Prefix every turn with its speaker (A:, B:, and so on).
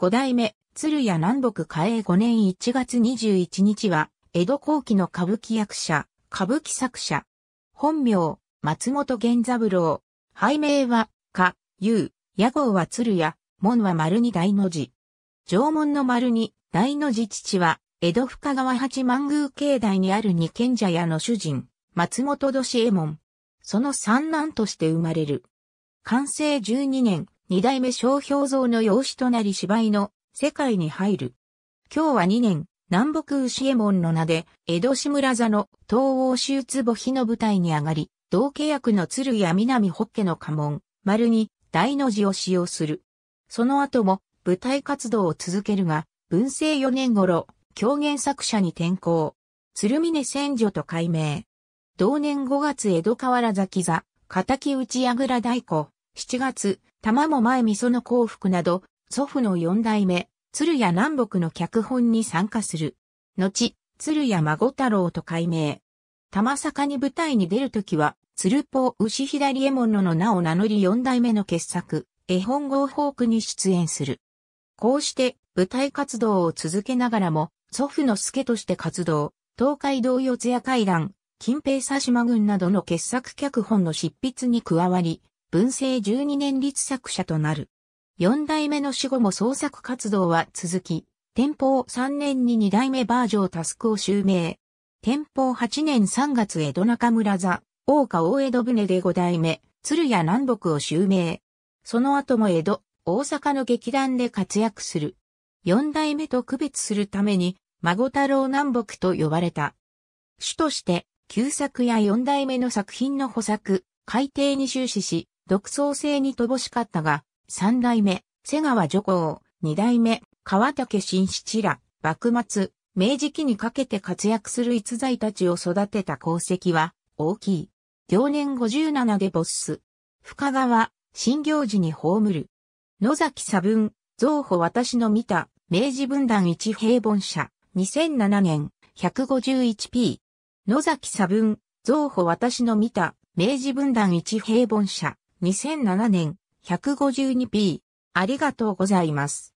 A: 五代目、鶴屋南北嘉永五年一月二十一日は、江戸後期の歌舞伎役者、歌舞伎作者。本名、松本源三郎。拝名は、か、ゆ屋号は鶴屋、門は丸に大の字。縄文の丸に、大の字父は、江戸深川八幡宮境内にある二賢者屋の主人、松本土右衛門。その三男として生まれる。完成十二年、二代目小氷像の養子となり芝居の世界に入る。今日は2年、南北牛右衛門の名で、江戸志村座の東欧州坪碑の舞台に上がり、同契約の鶴や南ホッケの家紋、丸に大の字を使用する。その後も舞台活動を続けるが、文政4年頃、狂言作者に転向。鶴峰千女と改名。同年5月江戸河原崎座、仇内櫓太鼓、7月、玉も前味噌の幸福など、祖父の四代目、鶴屋南北の脚本に参加する。後、鶴屋孫太郎と改名。玉坂に舞台に出るときは、鶴ポ牛左衛門の名を名乗り四代目の傑作、絵本号フォークに出演する。こうして、舞台活動を続けながらも、祖父の助として活動、東海道四谷階段、近平佐島軍などの傑作脚本の執筆に加わり、文政12年立作者となる。四代目の死後も創作活動は続き、天保3年に二代目バージョータスクを襲名。天保8年3月江戸中村座、大岡大江戸船で五代目、鶴屋南北を襲名。その後も江戸、大阪の劇団で活躍する。四代目と区別するために、孫太郎南北と呼ばれた。主として、旧作や四代目の作品の補作、改訂に終始し、独創性に乏しかったが、三代目、瀬川女行、二代目、川竹新七ら、幕末、明治期にかけて活躍する逸材たちを育てた功績は大きい。行年57で没す。深川、新行寺に葬る。野崎佐分、造保私の見た、明治分断一平凡社、2007年、151p。野崎佐分、造保私の見た、明治分断一平凡社、2007年 152p。ありがとうございます。